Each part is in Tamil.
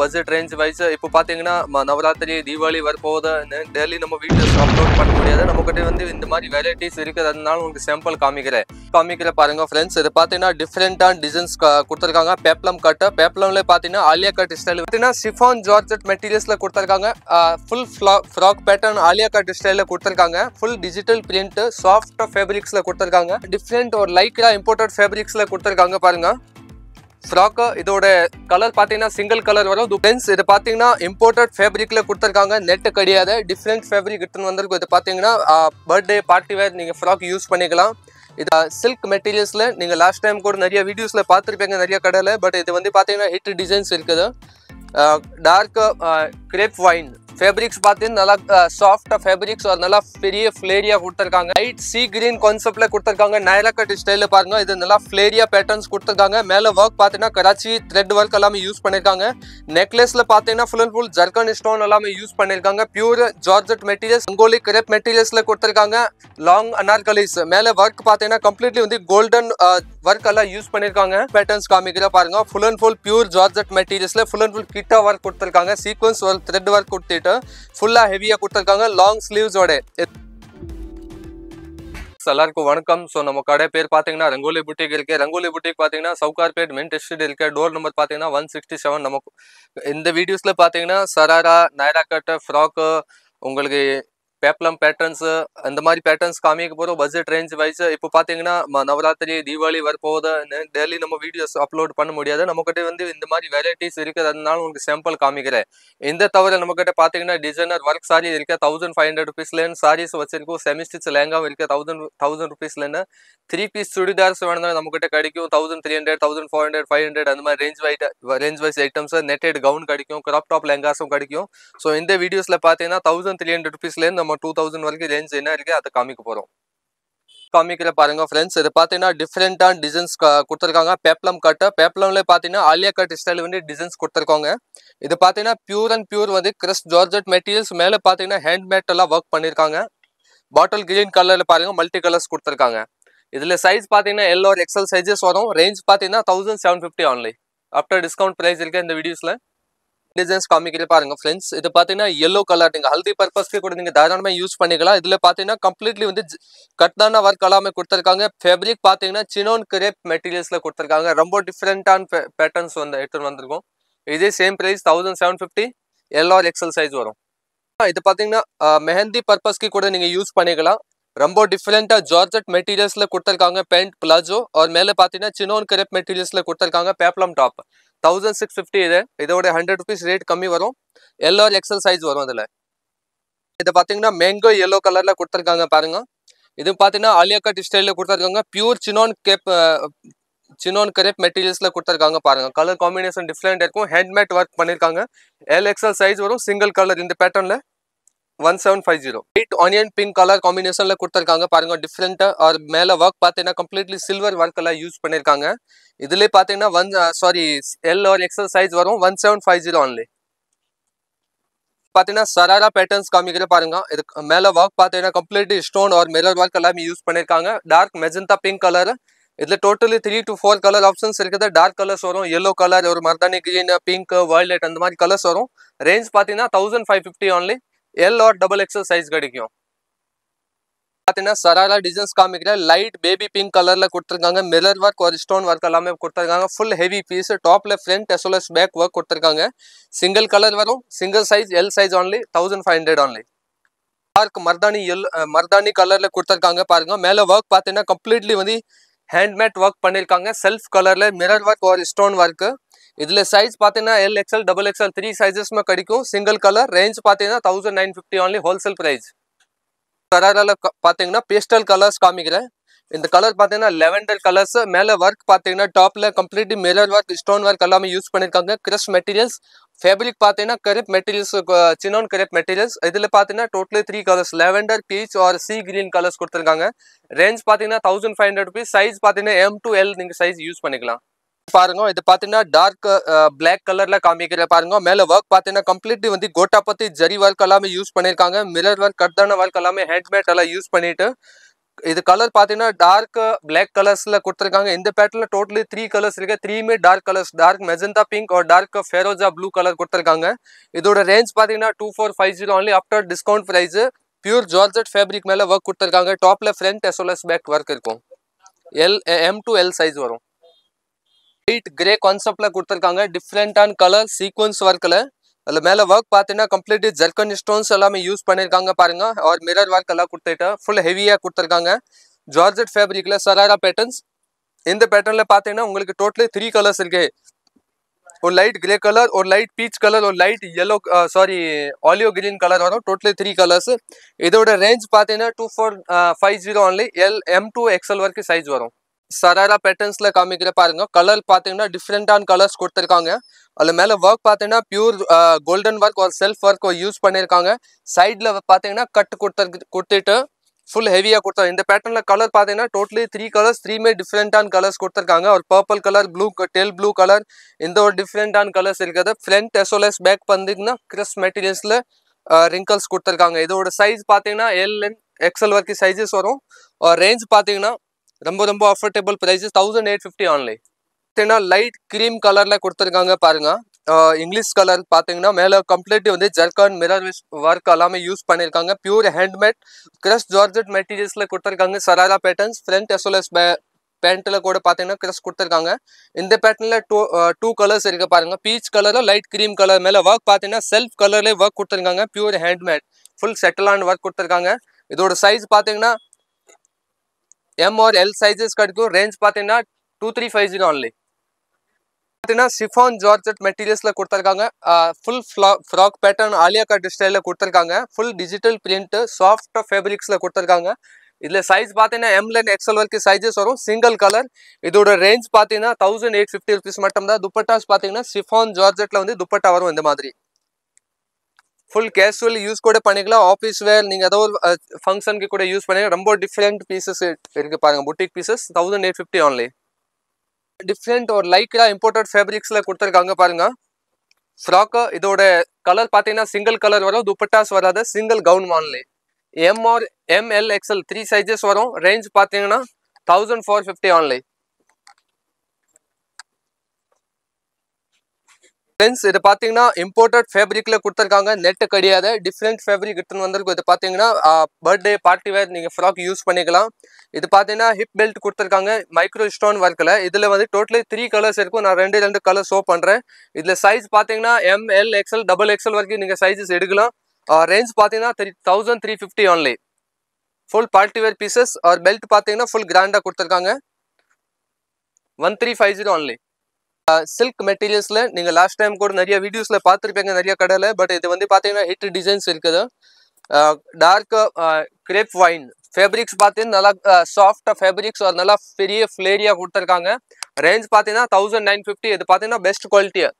பஸ்ஸு ட்ரெயின்ஸ் வைஸ் இப்போ பார்த்தீங்கன்னா நவராத்திரி தீபாவளி வரப்போகுது டெய்லி நம்ம வீட்டில் அப்லோட் பண்ண முடியாது நம்மகிட்ட வந்து இந்த மாதிரி வெரைட்டிஸ் இருக்கிறதுனால உங்களுக்கு சாம்பிள் காமிக்கிறேன் காமிக்கிற பாருங்க ஃப்ரெண்ட்ஸ் இது பார்த்தீங்கன்னா டிஃப்ரெண்டான டிசைன்ஸ் கொடுத்துருக்காங்க பேப்ளம் கட்டு பேப்ளம்ல பார்த்தீங்கன்னா ஆலியா கட் ஸ்டைல் பார்த்தீங்கன்னா சிஃபான் ஜார்ஜெட் மெட்டீரியல்ஸில் கொடுத்துருக்காங்க full frock pattern Alia cut ஸ்டைலில் கொடுத்துருக்காங்க ஃபுல் டிஜிட்டல் பிரிண்ட் சாஃப்ட் ஃபேப்ரிக்ஸில் கொடுத்துருக்காங்க டிஃப்ரெண்ட் ஒரு லைக்கா இம்போர்ட்டட் ஃபேப்ரிக்ஸில் கொடுத்துருக்காங்க பாருங்க ஃப்ராக்கு இதோட கலர் பார்த்தீங்கன்னா சிங்கிள் கலர் வரும் ஃப்ரெண்ட்ஸ் இது பார்த்தீங்கன்னா இம்போர்ட்டட் ஃபேப்ரிக்கில் கொடுத்துருக்காங்க நெட் கிடையாது டிஃப்ரெண்ட் ஃபேப்ரிக் எடுத்துன்னு வந்திருக்கும் இது பார்த்தீங்கன்னா பர்த்டே பார்ட்டி வேர் நீங்கள் ஃப்ராக் யூஸ் பண்ணிக்கலாம் இது சில்க் மெட்டீரியல்ஸில் நீங்கள் லாஸ்ட் டைம் கூட நிறைய வீடியோஸில் பார்த்துருப்பீங்க நிறைய கடையில் பட் இது வந்து பார்த்தீங்கன்னா ஹிட் டிசைன்ஸ் இருக்குது டார்க் கிரேப் வைன் ஃபேப்ரிக்ஸ் பாத்தீங்க நல்லா சாஃப்ட் ஃபேப்ரிக்ஸ் ஆர் நல்லா ஃஃப்ரீ ஃஃப்ளேரியா குடுத்துட்டாங்க ரைட் சீ கிரீன் கான்செப்ட்ல குடுத்துட்டாங்க நைலக்கட் ஸ்டைல்ல பாருங்க இது நல்லா ஃஃப்ளேரியா பேட்டர்ன்ஸ் குடுத்துட்டாங்க மேலே வர்க் பாத்தீங்க கரச்சி த்ரெட் வர்க் எல்லாம் யூஸ் பண்ணிருக்காங்க நெக்லஸ்ல பாத்தீங்கனா ஃபுல் அண்ட் ஃபுல் ஜர்கனி ஸ்டோன் எல்லாம் யூஸ் பண்ணிருக்காங்க பியூர் ஜார்ஜெட் மெட்டீரியல்ஸ் அங்கோலி கிராப் மெட்டீரியல்ஸ்ல குடுத்துட்டாங்க லாங் அனர்கலிஸ் மேலே வர்க் பாத்தீங்கனா கம்ப்ளீட்லி வந்து கோல்டன் வர்க் எல்லாம் யூஸ் பண்ணிருக்காங்க பேட்டர்ன்ஸ் காமிக்கற பாருங்க full and full pure georgette மெட்டீரியல்ஸ்ல ஃபுல் அண்ட் ஃபுல் கீட்டா வர்க் குடுத்துட்டாங்க சீக்வென்ஸ் வர்க் த்ரெட் வர்க் குடுத்து ஷர்ட் ஃபுல்லாக ஹெவியாக கொடுத்துருக்காங்க லாங் ஸ்லீவ்ஸோட எல்லாருக்கும் வணக்கம் ஸோ நம்ம கடை பேர் பார்த்தீங்கன்னா ரங்கோலி புட்டிக் இருக்குது ரங்கோலி புட்டிக் பார்த்தீங்கன்னா சவுகார்பேட் மெயின் டெஸ்ட் இருக்குது டோர் நம்பர் பார்த்தீங்கன்னா ஒன் சிக்ஸ்டி செவன் நமக்கு இந்த வீடியோஸில் பார்த்தீங்கன்னா சராரா நைரா கட்டு ஃப்ராக்கு உங்களுக்கு பேப்ளம் பேட்டர்ன்ஸ் அந்த மாதிரி பேட்டர்ன்ஸ் காமிக்க போகிறோம் பட்ஜெட் ரேஞ்ச் வைஸ் இப்போ பார்த்தீங்கன்னா நவராத்திரி தீபாவளி வரப்போகுது டெய்லி நம்ம வீடியோஸ் அப்லோட் பண்ண முடியாது நம்மக்கிட்ட வந்து இந்த மாதிரி வெரைட்டிஸ் இருக்குது அதனால உங்களுக்கு சாம்பிள் காமிக்கிறேன் இந்த தவிர நம்மக்கிட்ட பார்த்தீங்கன்னா டிசைனர் ஒர்க் சாரி இருக்கா தௌசண்ட் ஃபைவ் ஹண்ட்ரட் ருபீஸ்லேருந்து சாரீஸ் வச்சிருக்கோம் செமி ஸ்டிச் லேங்காவும் இருக்கா தௌசண்ட் தௌசண்ட் ருபீஸ்லேருந்து த்ரீ பீஸ் சுடிதார்ஸ் நம்ம நம்மக்கிட்ட கிடைக்கும் thousand three hundred thousand four hundred five hundred அந்த மாதிரி range wide range wise items netted gown கிடைக்கும் கிராப் டாப் லெங்காஸும் கிடைக்கும் ஸோ இந்த வீடியோஸில் பார்த்தீங்கன்னா தௌசண்ட் த்ரீ ஹண்ட்ரட் ருபீஸ்லேருந்து நம்ம நம்ம டூ தௌசண்ட் வரைக்கும் ரேஞ்ச் என்ன இருக்குது அதை காமிக்க போகிறோம் காமிக்கிற பாருங்க ஃப்ரெண்ட்ஸ் இது பார்த்தீங்கன்னா டிஃப்ரெண்ட்டான டிசைன்ஸ் கொடுத்துருக்காங்க பேப்ளம் கட்டு பேப்ளம்ல பார்த்தீங்கன்னா ஆலியா கட் ஸ்டைல் வந்து டிசைன்ஸ் கொடுத்துருக்காங்க இது பார்த்தீங்கன்னா பியூர் அண்ட் பியூர் வந்து கிறிஸ் ஜார்ஜட் மெட்டீரியல்ஸ் மேலே பார்த்தீங்கன்னா ஹேண்ட்மேட் எல்லாம் ஒர்க் பண்ணியிருக்காங்க பாட்டில் கிரீன் கலரில் பாருங்க மல்டி கலர்ஸ் கொடுத்துருக்காங்க இதில் சைஸ் பார்த்தீங்கன்னா எல்லோரும் எக்ஸல் சைஸஸ் வரும் ரேஞ்ச் பார்த்தீங்கன்னா thousand seven fifty only after discount price இருக்குது இந்த வீடியோஸில் டிசைன்ஸ் காமிக்கல பாருங்க ஃப்ரெண்ட்ஸ் இது பார்த்தீங்கன்னா எல்லோ கலர் நீங்கள் ஹல்தி பர்பஸ்க்கு கூட நீங்கள் தாராளமாக யூஸ் பண்ணிக்கலாம் இதில் பார்த்தீங்கன்னா கம்ப்ளீட்லி வந்து கட்டான ஒர்க் எல்லாமே கொடுத்துருக்காங்க ஃபேப்ரிக் பார்த்தீங்கன்னா சினோன் கிரேப் மெட்டீரியல்ஸில் கொடுத்துருக்காங்க ரொம்ப டிஃப்ரெண்ட்டான பேட்டர்ன்ஸ் வந்து எடுத்துகிட்டு வந்திருக்கும் இதே same price thousand seven fifty L or XL size வரும் இது பார்த்தீங்கன்னா மெஹந்தி பர்பஸ்க்கு கூட நீங்கள் யூஸ் பண்ணிக்கலாம் ரொம்ப டிஃப்ரெண்ட்டாக ஜார்ஜட் மெட்டீரியல்ஸில் கொடுத்துருக்காங்க பேண்ட் பிளாஜோ और மேலே பார்த்தீங்கன்னா சினோன் கிரேப் மெட்டீரியல்ஸில் கொடுத்துருக்காங்க peplum top thousand six fifty இது இதோட ஹண்ட்ரட் ருபீஸ் ரேட் கம்மி வரும் எல்லோ எக்ஸல் சைஸ் வரும் அதில் இதை பார்த்தீங்கன்னா மேங்கோ எல்லோ கலரில் கொடுத்துருக்காங்க பாருங்க இது பார்த்தீங்கன்னா ஆலியா ஸ்டைலில் கொடுத்துருக்காங்க பியூர் சினோன் கேப் சினோன் கரேப் மெட்டீரியல்ஸில் கொடுத்துருக்காங்க பாருங்க கலர் காம்பினேஷன் டிஃப்ரெண்ட் இருக்கும் ஹேண்ட்மேட் ஒர்க் பண்ணியிருக்காங்க எல் எக்ஸல் சைஸ் வரும் சிங்கிள் கலர் இந்த பேட்டர்னில் 1750 8 ओनियन पिंक कलर कॉम्बिनेशन वाला कुर्ता रखांगा पांगे डिफरेंट और மேலே वर्क பார்த்தீனா கம்ப்ளீட்லி সিলவர் கலர் யூஸ் பண்ணிருக்காங்க இதுல பாத்தீங்கன்னா uh, sorry l or xl size வரும் 1750 only பாத்தீங்க சராரா பேட்டர்ன்ஸ் காமிக்கற பாருங்க மேலே वर्क பார்த்தீனா கம்ப்ளீட்லி ஸ்டோன் ஆர் மெரர் கலர்ல மீ யூஸ் பண்ணிருக்காங்க the dark magenta pink colour இதுல டோட்டலி 3 to 4 கலர் ஆப்ஷன்ஸ் இருக்குது ட dark கலர்ஸ் வரோ येलो கலர் और मरदानी के पिंक वायलेट அந்த மாதிரி கலர்ஸ் வரो रेंज பாத்தீங்க 1550 only एल और डबल एक्सएल साइज कड़ी क्यों सरारा काम लाइट बेबी पिंक कलर को मिलर वर्क और stone work full heavy piece front एसोलस बेक वर्क को सिंगल कलर वो single size L size only thousand five hundred only पार्क मरदानी मरदानी कलर को पांग मेल वर्क पाती कंप्लीटली हेंडमेड वर्क पड़ा सेलफ कलर मिलर वर्क और स्टोन वर्क இதிலே சைஸ் பாத்தீங்கன்னா XL XXL 3 சைजेसல करीக்கும் சிங்கிள் カラー ரேஞ்ச் பாத்தீங்கன்னா 1950 only ஹோல்เซล பிரைஸ் தரல பாத்தீங்கன்னா பிஸ்டல் கலர்ஸ் காமிக்கிறேன் இந்த கலர் பாத்தீங்கன்னா லாவெண்டர் கலர்ஸ் மேல வர்க் பாத்தீங்கன்னா டாப்ல complete mirror work stone work எல்லாம் யூஸ் பண்ணிருக்காங்க க்ரிஸ்ட் மெட்டீரியல்ஸ் ஃபேப்ரிக் பாத்தீங்கன்னா crepe materials chinon crepe materials இதிலே பாத்தீங்கன்னா totally 3 colours lavender peach or sea 그린 colours கொடுத்திருக்காங்க ரேஞ்ச் பாத்தீங்கன்னா ₹1500 சைஸ் பாத்தீங்கன்னா M to L நீங்க சைஸ் யூஸ் பண்ணிக்கலாம் பாருங்க இத பாத்தீன்னா ட dark black colorல காமிக்கிற பாருங்க மேல வர்க் பாத்தீன்னா கம்ப்ளீட் வந்து கோட்டாபதி ஜரிவால் கலামে யூஸ் பண்ணிருக்காங்க ミラー வர் கர்தானவால் கலামে ஹெட் மேட் అలా யூஸ் பண்ணிட்ட இது கலர் பாத்தீன்னா ட dark black colorsல குடுத்திருக்காங்க இந்த பேட்டர்ன்ல டோட்டலி 3 கலர்ஸ் இருக்க 3 மே ட dark colors dark magenta pink और dark फ़िरोज़ा blue color குடுத்திருக்காங்க இதோட ரேஞ்ச் பாத்தீன்னா 2450 only after discount price pure georgette fabric மேல வர்க் குடுத்திருக்காங்க டாப்ல ஃபிரண்ட் அஸ்லஸ் பேக் வர்க் இருக்கும் L M 2 L size வரும் லைட் கிரே கான்செப்ட்ல கொடுத்துருக்காங்க டிஃப்ரெண்ட்டான கலர் சீக்வன்ஸ் ஒர்க்கில் அதில் மேலே ஒர்க் பார்த்தீங்கன்னா கம்ப்ளீட் ஜெர்கன் ஸ்டோன்ஸ் எல்லாமே யூஸ் பண்ணியிருக்காங்க பாருங்க ஒரு மிரர் ஒர்க் எல்லாம் கொடுத்துட்டு ஃபுல் ஹெவியாக கொடுத்துருக்காங்க ஜார்ஜெட் ஃபேப்ரிக்கில் சராரா பேட்டர்ன்ஸ் இந்த பேட்டர்னில் பார்த்தீங்கன்னா உங்களுக்கு டோட்டலி த்ரீ கலர்ஸ் இருக்குது ஒரு லைட் கிரே கலர் ஒரு லைட் பீச் கலர் ஒரு light yellow sorry olive green colour வரும் டோட்டலி த்ரீ கலர்ஸ் இதோட ரேஞ்ச் பார்த்தீங்கன்னா two four five zero only L M to XL வரைக்கும் சைஸ் வரும் சராரா பேட்டர்ன்ஸ்ல காமிக்கிற பாருங்க கலர் பார்த்தீங்கன்னா டிஃப்ரெண்டான கலர்ஸ் கொடுத்துருக்காங்க அதில் மேலே ஒர்க் பார்த்தீங்கன்னா பியூர் கோல்டன் ஒர்க் ஒரு செல்ஃப் ஒர்க் யூஸ் பண்ணியிருக்காங்க சைடில் பார்த்தீங்கன்னா கட் கொடுத்துருக்கு கொடுத்துட்டு ஃபுல் ஹெவியாக கொடுத்தா இந்த பேட்டர்ல கலர் பார்த்தீங்கன்னா டோட்டலி த்ரீ கலர்ஸ் த்ரீமே டிஃப்ரெண்ட்டான கலர்ஸ் கொடுத்துருக்காங்க ஒரு purple colour blue teal blue colour இந்த ஒரு டிஃப்ரெண்ட்டான கலர்ஸ் இருக்குது ஃப்ரண்ட் எஸ்ஓலஸ் பேக் பார்த்தீங்கன்னா கிறிஸ் மெட்டீரியல்ஸில் ரிங்கல்ஸ் கொடுத்துருக்காங்க இதோட சைஸ் பார்த்தீங்கன்னா எல் எக்ஸ்எல் வரைக்கும் சைஸஸ் வரும் ரேஞ்ச் பார்த்தீங்கன்னா रोम रोम affordable price thousand eight fifty only light cream colour को पांग इंग्लिश कलर पाती कम्प्लीटली वो जर्क मिरर वर्क यूस पड़ा pure handmade crush George material को सरारा पेटर्न फ्रंट एसोलस पेंट पाती क्रश् को पेटन टू टू कलर्स पांग peach colour light cream colour मेल वर्क पाती सेल्फ कलर वर्क को प्यूर् हेडमेट फुल सेटिल वर्क को इोड सईज पाती M model sizes according range பார்த்தينا 2 3 50 ओनली பார்த்தينا सिफॉन जॉर्जेट मटेरियल्सல குர்தால குர்தாலங்க ফুল பிராக் பேட்டர்ன் आलिया का டிசைன்ல குர்தாலங்க ফুল டிஜிட்டல் प्रिंट सॉफ्ट ફે ブリ క్స్ல குர்தாலங்க இதல சைஸ் பார்த்தينا एम லென் எக்சல் வெல்கி சைजेस அரோ சிங்கிள் கலர் இதோட ரेंज பார்த்தينا 1850 ரூபாய் மட்டும் தான் துப்பட்டாஸ் பார்த்தينا சிफॉन जॉर्जेटல வந்து துப்பட்டா வரும் இந்த மாதிரி ಫುಲ್ ಕ್ಯಾಶುವಲ್ ಯೂಸ್ ಕೂಡ பண்ணிக்கலாம் ஆஃபீஸ் வேர் நீங்கள் ஏதோ ஒரு ஃபங்க்ஷனுக்கு கூட யூஸ் பண்ணி ரொம்ப டிஃப்ரெண்ட் பீசஸ் இருக்குது பாருங்கள் boutique pieces thousand eight fifty only different ஒரு லைக்கெலாம் இம்போர்ட்டட் ஃபேப்ரிக்ஸில் கொடுத்துருக்காங்க பாருங்கள் ஃப்ராக்கு இதோட கலர் பார்த்தீங்கன்னா சிங்கிள் கலர் வரும் துப்பட்டாஸ் வராது single gown only M or M L XL three sizes வரும் ரேஞ்ச் பார்த்தீங்கன்னா thousand four fifty only friends இது பார்த்தீங்கன்னா இம்போர்ட்டட் ஃபேப்ரிக்கில் கொடுத்துருக்காங்க நெட்டு கிடையாது டிஃப்ரெண்ட் ஃபேப்ரிக் எடுத்துன்னு வந்திருக்கும் இது பார்த்தீங்கன்னா பர்த்டே பார்ட்டி வேர் நீங்கள் ஃப்ராக் யூஸ் பண்ணிக்கலாம் இது பார்த்தீங்கன்னா ஹிப் பெல்ட் கொடுத்துருக்காங்க மைக்ரோ ஸ்டோன் ஒர்க்கில் இதில் வந்து டோட்டலி த்ரீ கலர்ஸ் இருக்கும் நான் ரெண்டு ரெண்டு கலர் ஷோ பண்ணுறேன் இதில் சைஸ் பார்த்தீங்கன்னா M L XL double XL வரைக்கும் நீங்கள் சைஸஸ் எடுக்கலாம் ரேஞ்ச் பார்த்தீங்கன்னா three thousand three fifty only full party wear pieces or belt பார்த்தீங்கன்னா ஃபுல் கிராண்டாக கொடுத்துருக்காங்க one three five zero only silk மெட்டீரியல்ஸில் நீங்கள் லாஸ்ட் டைம் கூட நிறைய வீடியோஸில் பார்த்துருப்பீங்க நிறைய கடையில் பட் இது வந்து பார்த்தீங்கன்னா ஹிட் டிசைன்ஸ் இருக்குது டார்க் கிரேப் வைன் ஃபேப்ரிக்ஸ் பார்த்தீங்கன்னா நல்லா சாஃப்டாக ஃபேப்ரிக்ஸ் ஒரு நல்லா பெரிய ஃப்ளேரியாக கொடுத்துருக்காங்க ரேஞ்ச் பார்த்தீங்கன்னா தௌசண்ட் நைன் ஃபிஃப்டி இது பார்த்தீங்கன்னா பெஸ்ட் குவாலிட்டியா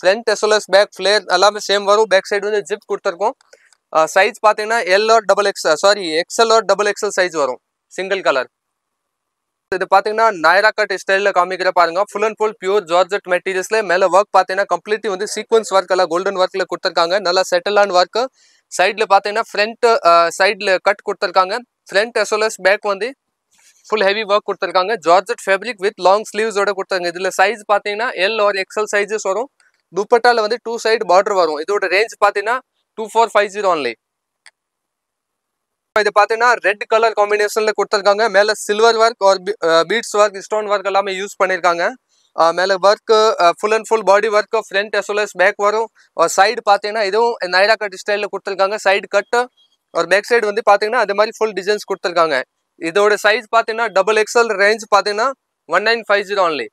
ஃப்ரண்ட் எஸ்எல்எஸ் பேக் ஃப்ளேர் எல்லாமே சேம் வரும் பேக் சைடு வந்து ஜிப் கொடுத்துருக்கோம் சைஸ் பார்த்தீங்கன்னா L double X sorry XL or double XL size வரும் சிங்கிள் கலர் இது பாத்தீங்கன்னா நைரா கட் ஸ்டைலில் காமிக்கிற பாருங்க full and full pure georgette மெட்டீரியல்ஸ்ல மேல ஒர்க் பாத்தீங்கன்னா கம்ப்ளீட்லி வந்து சீக்வன்ஸ் ஒர்க் எல்லாம் கோல்டன் ஒர்க்ல கொடுத்துருக்காங்க நல்லா செட்டிலான ஒர்க் சைட்ல பாத்தீங்கன்னா ஃப்ரண்ட் சைட்ல கட் கொடுத்துருக்காங்க ஃப்ரண்ட் அஸ் பேக் வந்து ஃபுல் ஹெவி ஒர்க் கொடுத்துருக்காங்க ஜார்ஜெட் ஃபேப்ரிக் வித் லாங் ஸ்லீவ்ஸோட கொடுத்தாங்க இதுல சைஸ் பாத்தீங்கன்னா எல் ஆர் எக்ஸல் சைஸஸ் வரும் துப்பட்டால வந்து டூ சைடு பார்டர் வரும் இதோட ரேஞ்ச் பாத்தீங்கன்னா two four five zero only இது பார்த்தீங்கன்னா ரெட் கலர் காம்பினேஷன்ல கொடுத்துருக்காங்க மேல சில்வர் ஒர்க் ஒரு பீட்ஸ் ஒர்க் ஸ்டோன் ஒர்க் எல்லாமே யூஸ் பண்ணியிருக்காங்க மேலே work full and full body work front as well as back வரும் ஒரு சைடு பார்த்தீங்கன்னா இதுவும் நைரா கட் ஸ்டைலில் கொடுத்துருக்காங்க சைடு கட்டு ஒரு பேக் சைடு வந்து பார்த்தீங்கன்னா அது மாதிரி ஃபுல் டிசைன்ஸ் கொடுத்துருக்காங்க இதோட சைஸ் பார்த்தீங்கன்னா டபுள் எக்ஸ்எல் ரேஞ்ச் பார்த்தீங்கன்னா one nine five zero only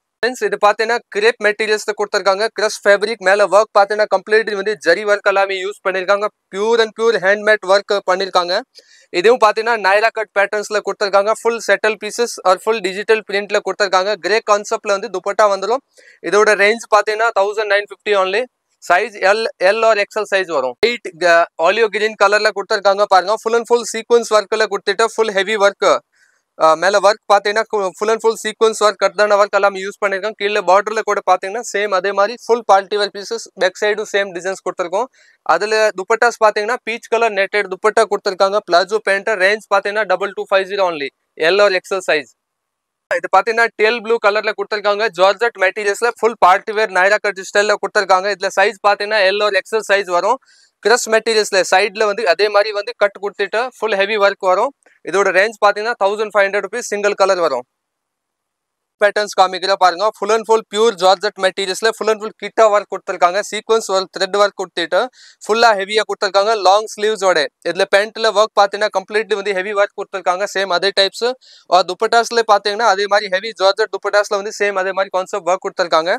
இதை பார்த்தீங்கன்னா கிரெப் மெட்டீரியல்ஸ்ல கொடுத்திருக்காங்க கிராஸ் ஃபேப்ரிக் மேல வர்க் பார்த்தீங்கன்னா கம்ப்ளீட் வந்து ஜரி வேலைகளامي யூஸ் பண்ணிருக்காங்க pure and pure handmade work பண்ணிருக்காங்க இதையும் பார்த்தீங்கன்னா நைலக்கட் பேட்டர்ன்ஸ்ல கொடுத்திருக்காங்க ফুল செட்டல் பீசஸ் ஆர் ফুল டிஜிட்டல் பிரிண்ட்ல கொடுத்திருக்காங்க கிரே கான்செப்ட்ல வந்து दुपट्टा வந்தரும் இதோட ரேஞ்ச் பார்த்தீங்கன்னா 1950 only size L L or XL size வரும் எட் ஆலியோ கிரீன் கலர்ல கொடுத்திருக்காங்க பாருங்க ஃபுல்லா ஃபுல் சீக்வென்ஸ் வர்க்ல கொடுத்துட்ட ஃபுல் ஹெவி வர்க் ಅ ಮಲ್ಲ ವರ್ಕ್ ಪಾತೆನ full and full sequence work ಕರ್ದನ ಅವರ್ ಕಲಮ್ ಯೂಸ್ ಪನಿರಕ ಕಿಲ್ಲ ಬಾರ್ಡರ್ ಲ ಕೋಡ ಪಾತೆನ ಸೇಮ್ ಅದೇ ಮಾರಿ ಫುಲ್ ಕ್ವಾಲಿಟಿ ವರ್ pieces back side same designs ಕೊಡ್ತರುಕಂ ಅದಲ ದುಪಟ್ಟಾಸ್ ಪಾತೆನ ಪೀಚ್ ಕಲರ್ ನೆಟ್ಟೆಡ್ ದುಪಟ್ಟಾ ಕೊಡ್ತರುಕಂ ಪ್ಲಾಜೋ ಪೇಂಟ ರೆ range ಪಾತೆನ 2250 only L or XL size ಇದೆ ಪಾತೆನ ಟೆಲ್ ಬ್ಲೂ ಕಲರ್ ಲ ಕೊಡ್ತರುಕಂ ಜಾರ್ಜೆಟ್ ಮಟೀರಿಯಲ್ಸ್ ಲ full party wear Naira cut style ಲ ಕೊಡ್ತರುಕಂ ಇದಲ size ಪಾತೆನ L or XL size ವರು கிரஸ் மெட்டீரியல்ஸில் சைடில் வந்து அதே மாதிரி வந்து கட் கொடுத்துட்டு ஃபுல் ஹெவி ஒர்க் வரும் இதோட ரேஞ்ச் பார்த்தீங்கன்னா thousand five hundred rupees single colour வரும் பேட்டர்ன்ஸ் காமிக்கிறோம் பாருங்க full and full pure georgette மெட்டீரியல்ஸ்ல ஃபுல் அண்ட் ஃபுல் கிட்டா ஒர்க் கொடுத்துருக்காங்க சீக்வன்ஸ் ஒர்க் த்ரெட் ஒர்க் கொடுத்துட்டு ஃபுல்லா ஹெவியா கொடுத்துருக்காங்க லாங் ஸ்லீவ்ஸோட இதுல பேண்ட்ல ஒர்க் பாத்தீங்கன்னா கம்ப்ளீட்லி வந்து ஹெவி ஒர்க் கொடுத்துருக்காங்க சேம் அதே டைப்ஸ் துப்பட்டாஸ்ல பாத்தீங்கன்னா அதே மாதிரி ஹெவி ஜார்ஜெட் துப்பட்டாஸ்ல வந்து சேம் அதே மாதிரி கான்செப்ட் ஒர்க் கொடுத்துருக்காங்க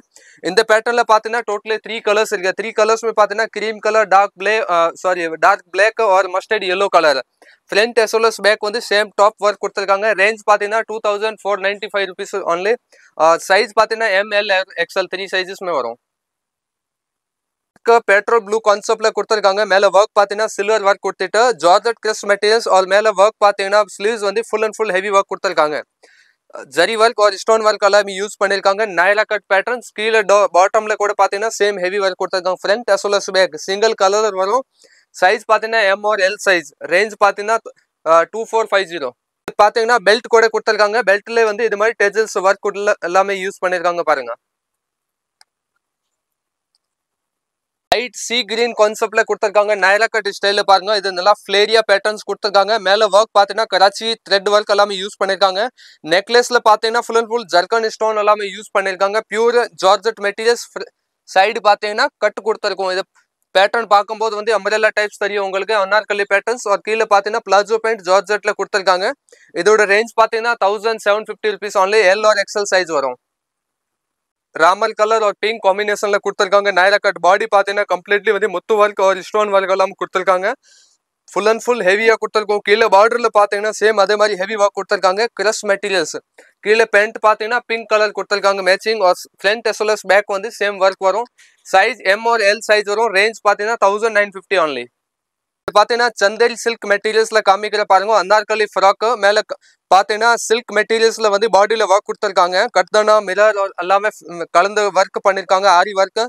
இந்த பேட்டர்ன்ல பாத்தீங்கன்னா டோட்டலி த்ரீ கலர்ஸ் இருக்கு த்ரீ கலர்ஸ் பாத்தீங்கன்னா கிரீம் கலர் டார்க் பிளே sorry dark black or mustard yellow colour front as well as back one same top work கொடுத்து இருக்காங்க ரேஞ்ச் பாத்தீங்கன்னா 2495 ரூபீஸ் only சைஸ் பாத்தீங்கன்னா ml xl 3 சைजेस में வரவும் க પેટ્રોલ ब्लू கான்செப்ட்ல கொடுத்து இருக்காங்க மேல வர்க் பாத்தீங்கன்னா সিলவர் வர்க் கொடுத்துட்ட ஜாரெட் கிரஸ்ட் मटेरियल्स ஆல் மேல வர்க் பாத்தீங்கன்னா ஸ்லீவ்ஸ் வந்து full and full heavy work கொடுத்து இருக்காங்க zari work or stone work எல்லாம் யூஸ் பண்ணி இருக்காங்க நைலக்கட் பேட்டர்ன்ஸ் கீழ பாட்டம்ல கூட பாத்தீங்கன்னா सेम ஹெவி வர்க் கொடுத்து இருக்காங்க फ्रंट एसोलेस बैग सिंगल கலர்ல வரவும் சைஸ் பார்த்தீங்கன்னா எம்ஆர் எல் சைஸ் ரேஞ்ச் பார்த்தீங்கன்னா டூ ஃபோர் ஃபைவ் ஜீரோ பார்த்தீங்கன்னா பெல்ட் கூட கொடுத்துருக்காங்க பெல்ட்ல வந்து இது மாதிரி டெஜல்ஸ் ஒர்க் எல்லாமே யூஸ் பண்ணியிருக்காங்க பாருங்க லைட் சி கிரீன் கான்செப்ட்ல கொடுத்துருக்காங்க நைரா கட் ஸ்டைல பாருங்க இது நல்லா ஃபிளேரியா பேட்டர்ன்ஸ் கொடுத்துருக்காங்க மேல ஒர்க் பார்த்தீங்கன்னா கராச்சி த்ரெட் ஒர்க் எல்லாமே யூஸ் பண்ணிருக்காங்க நெக்லஸ்ல பார்த்தீங்கன்னா full and full zircon stone எல்லாமே யூஸ் பண்ணிருக்காங்க பியூர் ஜார்ஜட் மெட்டீரியல்ஸ் சைடு பார்த்தீங்கன்னா கட் கொடுத்துருக்கோம் இது பேட்டர்ன் பார்க்கும்போது வந்து அம்பரல்லா டைப்ஸ் தெரியும் உங்களுக்கு அன்னார்கலி பேட்டர்ன்ஸ் ஒரு கீழே பார்த்தீங்கன்னா பிளாஜோ பேண்ட் ஜார்ஜெட்டில் கொடுத்துருக்காங்க இதோட ரேஞ்ச் பார்த்தீங்கன்னா thousand seven fifty rupees only L or XL size வரும் ராமல் கலர் ஒரு பிங்க் காம்பினேஷனில் கொடுத்துருக்காங்க நைரா கட் பாடி பார்த்தீங்கன்னா கம்ப்ளீட்லி வந்து முத்து ஒர்க் ஒரு ஸ்டோன் ஒர்க் எல்லாம் கொடுத்துருக்காங்க ஃபுல் அண்ட் ஃபுல் ஹெவியாக கொடுத்துருக்கோம் கீழே பார்டரில் பார்த்தீங்கன்னா சேம் அதே மாதிரி ஹெவி ஒர்க் கொடுத்துருக்காங்க கிரஸ் மெட்டீரியல்ஸ் கிரே ல பேண்ட் பார்த்தீங்கனா பிங்க் கலர் குடுத்திருக்காங்க மேட்சிங் வாஸ் ப்ளெண்ட் எஸ்லஸ் பேக் வந்து சேம் வர்க் வரோம் size M or L size வரோம் ரேஞ்ச் பார்த்தீங்கனா 1950 only பார்த்தீங்கனா சந்தேல் Silk materialsல காமிக்கறப்ப பாருங்க அந்தர்கலி ஃபிராக் மேலே பார்த்தீங்கனா Silk materialsல வந்து பாடில வர்க் குடுத்திருக்காங்க கட்னா mirror அल्लाமே கலந்த வர்க் பண்ணிருக்காங்க ஆரி வர்க்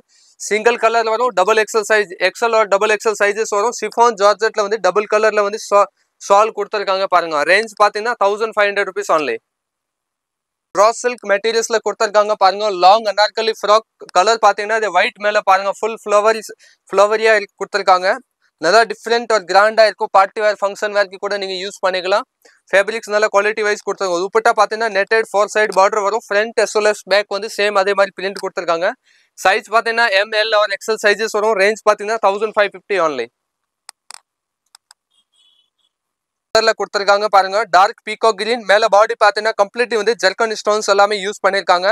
single color வரோம் double X L size X L or double X L sizes வரோம் ஷிஃபோன் ஜார்ஜெட்ல வந்து டபுள் கலர்ல வந்து ஸால் குடுத்திருக்காங்க பாருங்க ரேஞ்ச் பார்த்தீங்கனா 1500 only ரா சில்க் மெட்டீரியல்ஸ்ல கொடுத்துருக்காங்க பாருங்க லாங் அனார்கலி ஃப்ராக் கலர் பார்த்தீங்கன்னா இது ஒயிட் மேலே பாருங்க ஃபுல் ஃப்ளவரி ஃப்ளவரியா கொடுத்துருக்காங்க நல்லா டிஃப்ரெண்ட் ஒரு கிராண்டாக இருக்கும் பார்ட்டி வேர் ஃபங்க்ஷன் வேர்க்கு கூட நீங்கள் யூஸ் பண்ணிக்கலாம் ஃபேப்ரிக்ஸ் நல்லா குவாலிட்டி வைஸ் கொடுத்துருக்காங்க உப்புட்டா பார்த்தீங்கன்னா நெட்டட் ஃபோர் சைடு பார்டர் வரும் ஃப்ரண்ட் எஸ்எல்எஸ் பேக் வந்து சேம் அதே மாதிரி பிரிண்ட் கொடுத்துருக்காங்க சைஸ் பார்த்தீங்கன்னா எம்எல் ஒரு எக்ஸல் சைஸஸ் வரும் ரேஞ்ச் பார்த்தீங்கன்னா தௌசண்ட் ஃபைவ் ஃபிஃப்டி ஆன்லைன் கலர்ல கொடுத்துருக்காங்க பாருங்க டார்க் பீகோ கிரீன் மேல பாடி பாத்தீங்கன்னா கம்ப்ளீட்லி வந்து ஜெர்கன் ஸ்டோன்ஸ் எல்லாமே யூஸ் பண்ணிருக்காங்க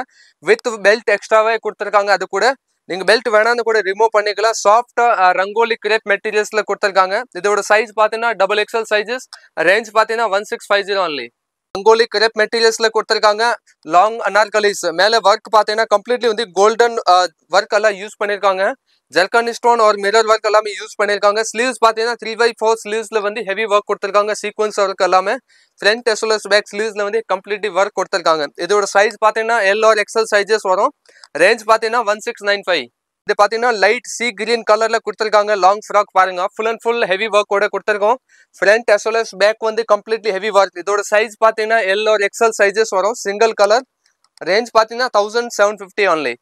வித் பெல்ட் எக்ஸ்ட்ராவே கொடுத்துருக்காங்க அது கூட நீங்க பெல்ட் வேணாம்னு கூட ரிமூவ் பண்ணிக்கலாம் சாஃப்டா ரங்கோலி கிரேப் மெட்டீரியல்ஸ்ல கொடுத்துருக்காங்க இதோட சைஸ் பாத்தீங்கன்னா டபுள் எக்ஸல் சைஸஸ் ரேஞ்ச் பாத்தீங்கன்னா one six five zero only Rangoli crepe material को लांग अनारलिस मेल वर्क पाती कम्प्लीटली गोलन वर्क यूस पड़ा जेरकानी स्टोन और मिरर वर्क यूस पड़ा स्लीव पाती थ्री बै फोर स्लीवस वो हेवी वर्क को work front as well as back completely work को सईज पाती एल और एक्सएल सईजस् वो रेज पाती वन सिक्स नईन फै இதே பாத்தீன்னா லைட் சீ கிரீன் கலர்ல குடுத்திருக்காங்க லாங் ஃபராக பாருங்க ফুল அண்ட் ஃபுல் ஹெவி வர்க்கோட கொடுத்திருக்கோம் ஃபிரண்ட் அஸ்லெஸ் பேக் வந்து கம்ப்ளீட்லி ஹெவி வர்க் இதுவோட சைஸ் பாத்தீன்னா எல் ஆர் எக்ஸ்எல் சைஸஸ் வரோம் சிங்கிள் கலர் ரேஞ்ச் பாத்தீன்னா 1750 only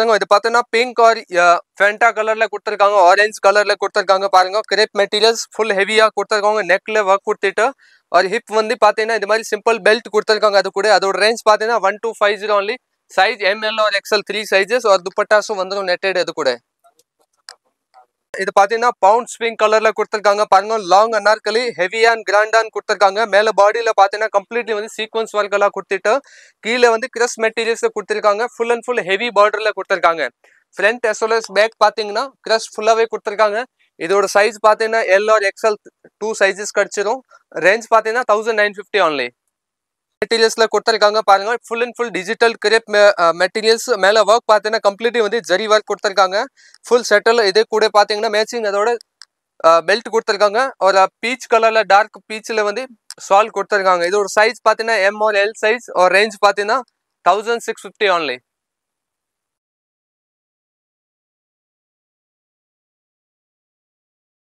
இங்க uh, வந்து பாத்தீன்னா पिंक ஆர் ஃபண்டா கலர்ல குடுத்திருக்காங்க ஆரஞ்சு கலர்ல குடுத்திருக்காங்க பாருங்க கிரெப் மெட்டீரியல்ஸ் ফুল ஹெவியா கொடுத்திருக்காங்க நெக்லெவ வர்க் கொடுத்திட்ட ஆர் ஹிப் வந்து பாத்தீன்னா இந்த மாதிரி சிம்பிள் பெல்ட் கொடுத்திருக்காங்க அது கூட அதோட ரேஞ்ச் பாத்தீன்னா 1250 only சைஸ் எம்எல் ஒரு எக்ஸ்எல் த்ரீ சைஸஸ் ஒரு துப்பட்டாஸும் வந்துடும் நெட்டட் இது கூட இது பார்த்தீங்கன்னா பவுண்ட் ஸ்பிங் கலரில் கொடுத்துருக்காங்க பாருங்க லாங் அனார்கலி ஹெவியான் கிராண்டான்னு கொடுத்துருக்காங்க மேலே பாடியில் பார்த்தீங்கன்னா கம்ப்ளீட்லி வந்து சீக்வன்ஸ் ஒர்க்கெல்லாம் கொடுத்துட்டு கீழே வந்து கிரஸ் மெட்டீரியல்ஸில் கொடுத்துருக்காங்க ஃபுல் அண்ட் ஃபுல் ஹெவி பார்டரில் கொடுத்துருக்காங்க ஃப்ரண்ட் எஸ்எல்எஸ் பேக் பார்த்தீங்கன்னா கிரஸ் ஃபுல்லாகவே கொடுத்துருக்காங்க இதோட சைஸ் பார்த்தீங்கன்னா L or XL two sizes கிடச்சிரும் ரேஞ்ச் பார்த்தீங்கன்னா தௌசண்ட் நைன் ஃபிஃப்டி ஆன்லி மெட்டீரியல்ஸ்ல கொடுத்துருக்காங்க பாருங்க full and full digital crepe materials மேல ஒர்க் பார்த்தீங்கன்னா கம்ப்ளீட்லி வந்து ஜரி ஒர்க் கொடுத்துருக்காங்க ஃபுல் செட்டல் இதே கூட பார்த்தீங்கன்னா மேட்சிங் அதோட பெல்ட் கொடுத்துருக்காங்க ஒரு பீச் கலரில் டார்க் பீச்சில் வந்து சால்வ் கொடுத்துருக்காங்க இதோட சைஸ் பார்த்தீங்கன்னா எம் ஒரு எல் சைஸ் ஒரு ரேஞ்ச் பார்த்தீங்கன்னா தௌசண்ட் சிக்ஸ் ஃபிஃப்டி ஆன்லைன்